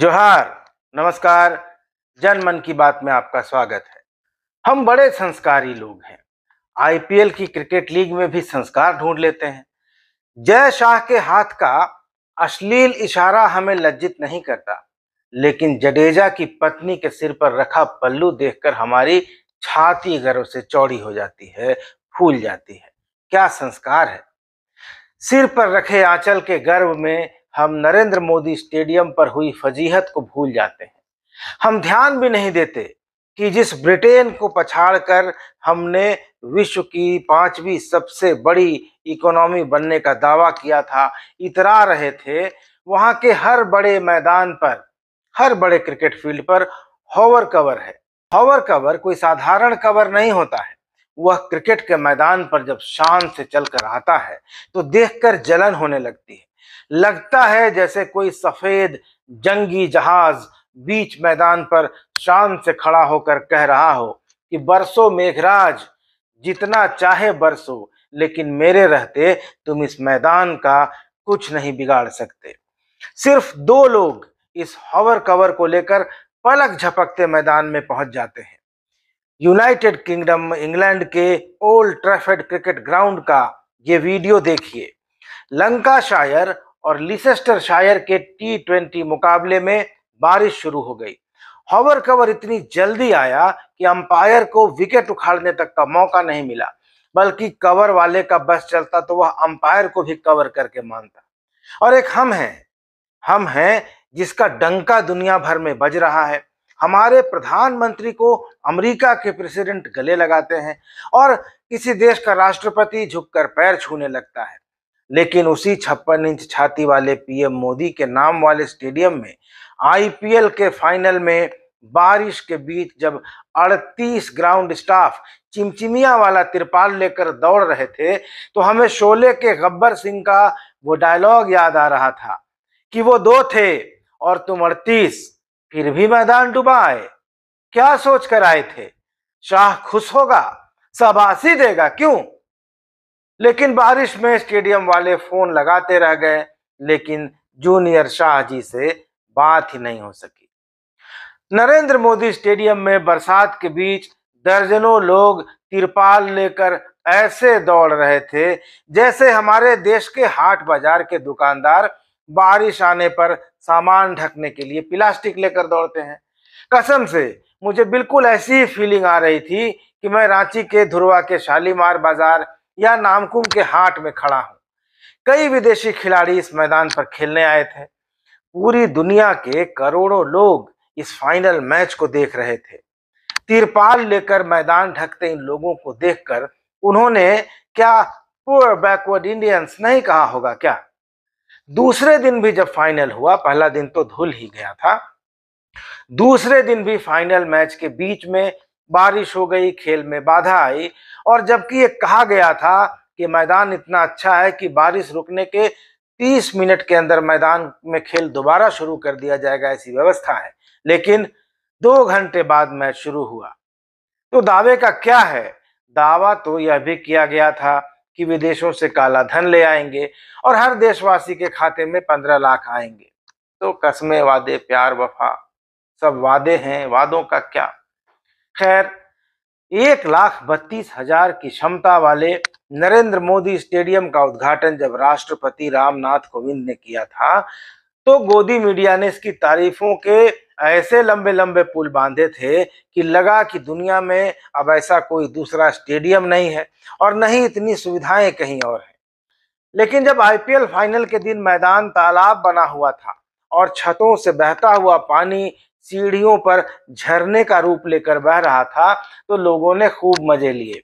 जोहार नमस्कार जन मन की बात में आपका स्वागत है हम बड़े संस्कारी लोग हैं आईपीएल की क्रिकेट लीग में भी संस्कार ढूंढ लेते हैं जय शाह के हाथ का अश्लील इशारा हमें लज्जित नहीं करता लेकिन जडेजा की पत्नी के सिर पर रखा पल्लू देखकर हमारी छाती गर्व से चौड़ी हो जाती है फूल जाती है क्या संस्कार है सिर पर रखे आंचल के गर्व में हम नरेंद्र मोदी स्टेडियम पर हुई फजीहत को भूल जाते हैं हम ध्यान भी नहीं देते कि जिस ब्रिटेन को पछाड़कर हमने विश्व की पांचवी सबसे बड़ी इकोनॉमी बनने का दावा किया था इतरा रहे थे वहां के हर बड़े मैदान पर हर बड़े क्रिकेट फील्ड पर हॉवर कवर है हॉवर कवर कोई साधारण कवर नहीं होता है वह क्रिकेट के मैदान पर जब शान से चलकर आता है तो देखकर जलन होने लगती है लगता है जैसे कोई सफेद जंगी जहाज बीच मैदान पर शान से खड़ा होकर कह रहा हो कि बरसो मेघराज जितना चाहे बरसो लेकिन मेरे रहते तुम इस मैदान का कुछ नहीं बिगाड़ सकते सिर्फ दो लोग इस हवर कवर को लेकर पलक झपकते मैदान में पहुंच जाते हैं यूनाइटेड किंगडम इंग्लैंड के ओल्ड ट्रैफेड क्रिकेट ग्राउंड का ये वीडियो देखिए लंकाशायर और लिसेस्टर शायर के टी ट्वेंटी मुकाबले में बारिश शुरू हो गई हॉवर कवर इतनी जल्दी आया कि अंपायर को विकेट उखाड़ने तक का मौका नहीं मिला बल्कि कवर वाले का बस चलता तो वह अंपायर को भी कवर करके मानता और एक हम हैं हम हैं जिसका डंका दुनिया भर में बज रहा है हमारे प्रधानमंत्री को अमेरिका के प्रेसिडेंट गले लगाते हैं और किसी देश का राष्ट्रपति झुककर पैर छूने लगता है लेकिन उसी छप्पन इंच छाती वाले पीएम मोदी के नाम वाले स्टेडियम में आईपीएल के फाइनल में बारिश के बीच जब 38 ग्राउंड स्टाफ चिमचिमिया वाला तिरपाल लेकर दौड़ रहे थे तो हमें शोले के गब्बर सिंह का वो डायलॉग याद आ रहा था कि वो दो थे और तुम अड़तीस फिर भी मैदान डूबा आए क्या सोच कर आए थे शाह खुश होगा शाबाशी देगा क्यों लेकिन बारिश में स्टेडियम वाले फोन लगाते रह गए लेकिन जूनियर शाह जी से बात ही नहीं हो सकी नरेंद्र मोदी स्टेडियम में बरसात के बीच दर्जनों लोग तिरपाल लेकर ऐसे दौड़ रहे थे जैसे हमारे देश के हाट बाजार के दुकानदार बारिश आने पर सामान ढकने के लिए प्लास्टिक लेकर दौड़ते हैं कसम से मुझे बिल्कुल ऐसी फीलिंग आ रही थी कि मैं रांची के धुरवा के शालीमार बाजार या नामकुम के हाट में खड़ा हूं कई विदेशी खिलाड़ी इस मैदान पर खेलने आए थे पूरी दुनिया के करोड़ों लोग इस फाइनल मैच को देख रहे थे तिरपाल लेकर मैदान ढकते इन लोगों को देखकर उन्होंने क्या पुअर बैकवर्ड इंडियंस नहीं कहा होगा क्या दूसरे दिन भी जब फाइनल हुआ पहला दिन तो धुल ही गया था दूसरे दिन भी फाइनल मैच के बीच में बारिश हो गई खेल में बाधा आई और जबकि ये कहा गया था कि मैदान इतना अच्छा है कि बारिश रुकने के 30 मिनट के अंदर मैदान में खेल दोबारा शुरू कर दिया जाएगा ऐसी व्यवस्था है लेकिन दो घंटे बाद मैच शुरू हुआ तो दावे का क्या है दावा तो यह भी किया गया था कि विदेशों से काला धन ले आएंगे और हर देशवासी के खाते में पंद्रह लाख आएंगे तो कस्में वादे प्यार वफा सब वादे हैं वादों का क्या खैर एक लाख बत्तीस हजार की क्षमता वाले नरेंद्र मोदी स्टेडियम का उद्घाटन जब राष्ट्रपति रामनाथ कोविंद ने किया था तो गोदी मीडिया ने इसकी तारीफों के ऐसे लंबे लंबे पुल बांधे थे कि लगा कि दुनिया में अब ऐसा कोई दूसरा स्टेडियम नहीं है और नहीं इतनी सुविधाएं कहीं और हैं लेकिन जब आईपीएल फाइनल के दिन मैदान तालाब बना हुआ था और छतों से बहता हुआ पानी सीढ़ियों पर झरने का रूप लेकर बह रहा था तो लोगों ने खूब मजे लिए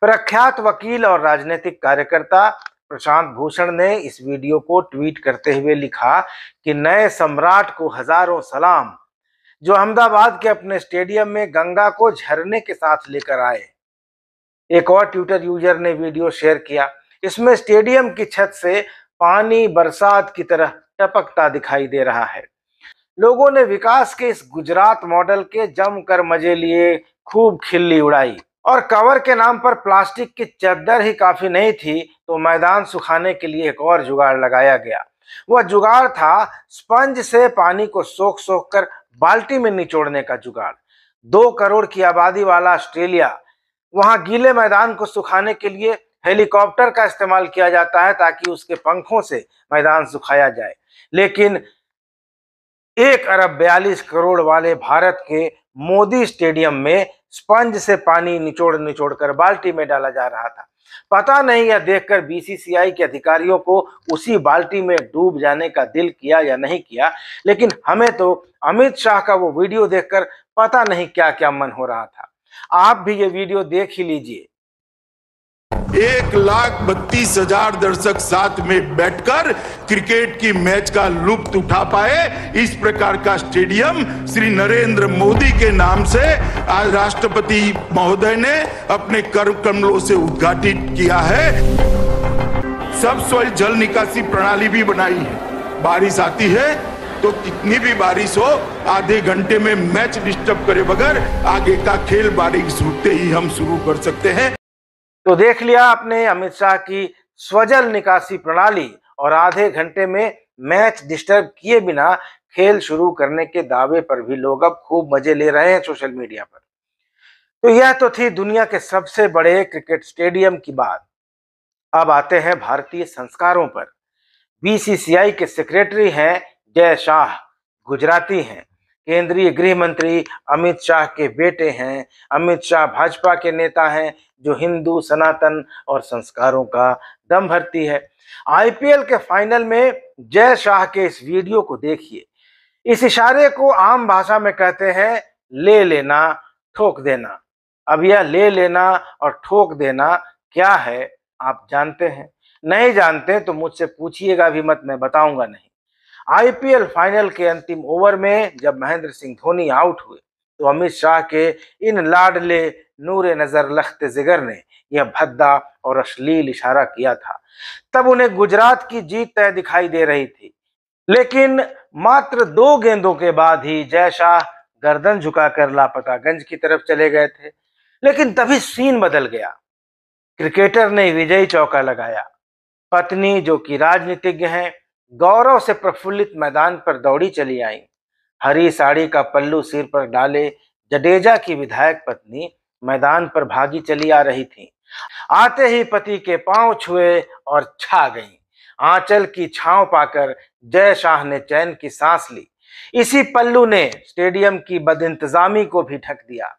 प्रख्यात वकील और राजनीतिक कार्यकर्ता प्रशांत भूषण ने इस वीडियो को ट्वीट करते हुए लिखा कि नए सम्राट को हजारों सलाम जो अहमदाबाद के अपने स्टेडियम में गंगा को झरने के साथ लेकर आए एक और ट्विटर यूजर ने वीडियो शेयर किया इसमें स्टेडियम की छत से पानी बरसात की तरह टपकता दिखाई दे रहा है लोगों ने विकास के इस गुजरात मॉडल के जमकर मजे लिए खूब खिल्ली उड़ाई और कवर के नाम पर प्लास्टिक की चद्दर ही काफी नहीं थी तो मैदान सुखाने के लिए एक और जुगाड़ लगाया गया वह जुगाड़ था स्पंज से पानी को सोख सोख कर बाल्टी में निचोड़ने का जुगाड़ दो करोड़ की आबादी वाला ऑस्ट्रेलिया वहां गीले मैदान को सुखाने के लिए हेलीकॉप्टर का इस्तेमाल किया जाता है ताकि उसके पंखों से मैदान सुखाया जाए लेकिन एक अरब बयालीस करोड़ वाले भारत के मोदी स्टेडियम में स्पंज से पानी निचोड़ निचोड़ कर बाल्टी में डाला जा रहा था पता नहीं यह देखकर बीसीसीआई के अधिकारियों को उसी बाल्टी में डूब जाने का दिल किया या नहीं किया लेकिन हमें तो अमित शाह का वो वीडियो देखकर पता नहीं क्या क्या मन हो रहा था आप भी ये वीडियो देख ही लीजिए एक लाख बत्तीस हजार दर्शक साथ में बैठकर क्रिकेट की मैच का लुप्त उठा पाए इस प्रकार का स्टेडियम श्री नरेंद्र मोदी के नाम से आज राष्ट्रपति महोदय ने अपने कर्म कमलों से उद्घाटित किया है सब स्वयं जल निकासी प्रणाली भी बनाई है बारिश आती है तो कितनी भी बारिश हो आधे घंटे में मैच डिस्टर्ब करे बगैर आगे का खेल बारिश रुकते ही हम शुरू कर सकते हैं तो देख लिया आपने अमित शाह की स्वजल निकासी प्रणाली और आधे घंटे में मैच डिस्टर्ब किए बिना खेल शुरू करने के दावे पर भी लोग अब खूब मजे ले रहे हैं सोशल मीडिया पर तो यह तो थी दुनिया के सबसे बड़े क्रिकेट स्टेडियम की बात अब आते हैं भारतीय संस्कारों पर बीसीसीआई के सेक्रेटरी हैं जय शाह गुजराती हैं केंद्रीय गृह मंत्री अमित शाह के बेटे हैं अमित शाह भाजपा के नेता हैं जो हिंदू सनातन और संस्कारों का दम भरती है आईपीएल के फाइनल में जय शाह के इस वीडियो को देखिए इस इशारे को आम भाषा में कहते हैं ले लेना ठोक देना अब यह ले लेना और ठोक देना क्या है आप जानते हैं नहीं जानते तो मुझसे पूछिएगा भी मत मैं बताऊंगा नहीं आईपीएल फाइनल के अंतिम ओवर में जब महेंद्र सिंह धोनी आउट हुए तो अमित शाह के इन लाडले नूर नज़र लखते जिगर ने यह भद्दा और अश्लील इशारा किया था तब उन्हें गुजरात की जीत तय दिखाई दे रही थी लेकिन मात्र दो गेंदों के बाद ही जय शाह गर्दन झुकाकर लापतागंज की तरफ चले गए थे लेकिन तभी सीन बदल गया क्रिकेटर ने विजयी चौका लगाया पत्नी जो कि राजनीतिज्ञ हैं गौरव से प्रफुल्लित मैदान पर दौड़ी चली आई हरी साड़ी का पल्लू सिर पर डाले जडेजा की विधायक पत्नी मैदान पर भागी चली आ रही थी आते ही पति के पांव छुए और छा गई आंचल की छांव पाकर जय शाह ने चैन की सांस ली इसी पल्लू ने स्टेडियम की बदइंतजामी को भी ढक दिया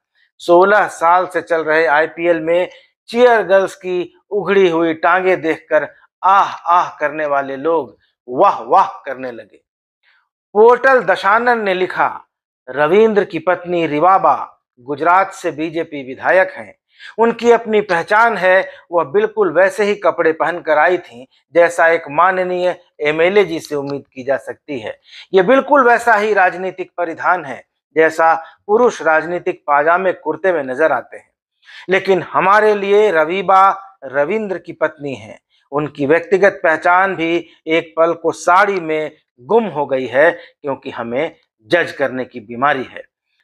16 साल से चल रहे आईपीएल में चीयर गर्ल्स की उघड़ी हुई टांगे देखकर आह आह करने वाले लोग वाह वाह करने लगे पोर्टल दशानन ने लिखा रविंद्र की पत्नी रिवाबा गुजरात से बीजेपी विधायक हैं उनकी अपनी पहचान है वह बिल्कुल वैसे ही कपड़े पहनकर आई थी जैसा एक माननीय एमएलए जी से उम्मीद की जा सकती है ये बिल्कुल वैसा ही राजनीतिक परिधान है जैसा पुरुष राजनीतिक पाजामे कुर्ते में नजर आते हैं लेकिन हमारे लिए रविबा रविंद्र की पत्नी है उनकी व्यक्तिगत पहचान भी एक पल को साड़ी में गुम हो गई है क्योंकि हमें जज करने की बीमारी है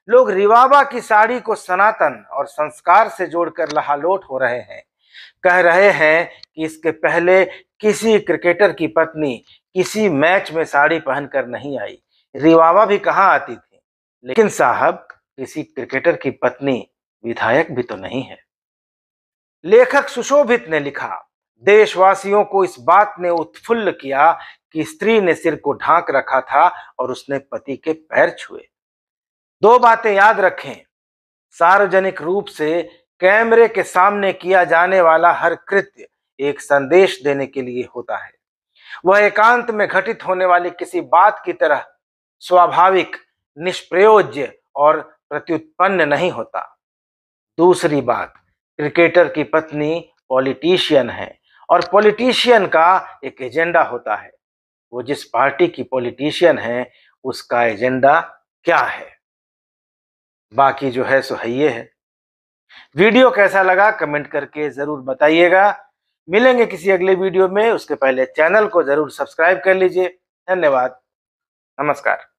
लोग रिवाबा की साड़ी को सनातन और संस्कार से जोड़कर लहालोट हो रहे हैं कह रहे हैं कि इसके पहले किसी क्रिकेटर की पत्नी किसी मैच में साड़ी पहनकर नहीं आई रिवाबा भी कहाँ आती थी लेकिन साहब किसी क्रिकेटर की पत्नी विधायक भी तो नहीं है लेखक सुशोभित ने लिखा देशवासियों को इस बात ने उत्फुल्ल किया कि स्त्री ने सिर को ढांक रखा था और उसने पति के पैर छुए दो बातें याद रखें सार्वजनिक रूप से कैमरे के सामने किया जाने वाला हर कृत्य एक संदेश देने के लिए होता है वह एकांत में घटित होने वाली किसी बात की तरह स्वाभाविक निष्प्रयोज्य और प्रत्युत्पन्न नहीं होता दूसरी बात क्रिकेटर की पत्नी पॉलिटिशियन है और पॉलिटिशियन का एक एजेंडा होता है वो जिस पार्टी की पॉलिटिशियन है उसका एजेंडा क्या है बाकी जो है सो है ये है वीडियो कैसा लगा कमेंट करके जरूर बताइएगा मिलेंगे किसी अगले वीडियो में उसके पहले चैनल को जरूर सब्सक्राइब कर लीजिए धन्यवाद नमस्कार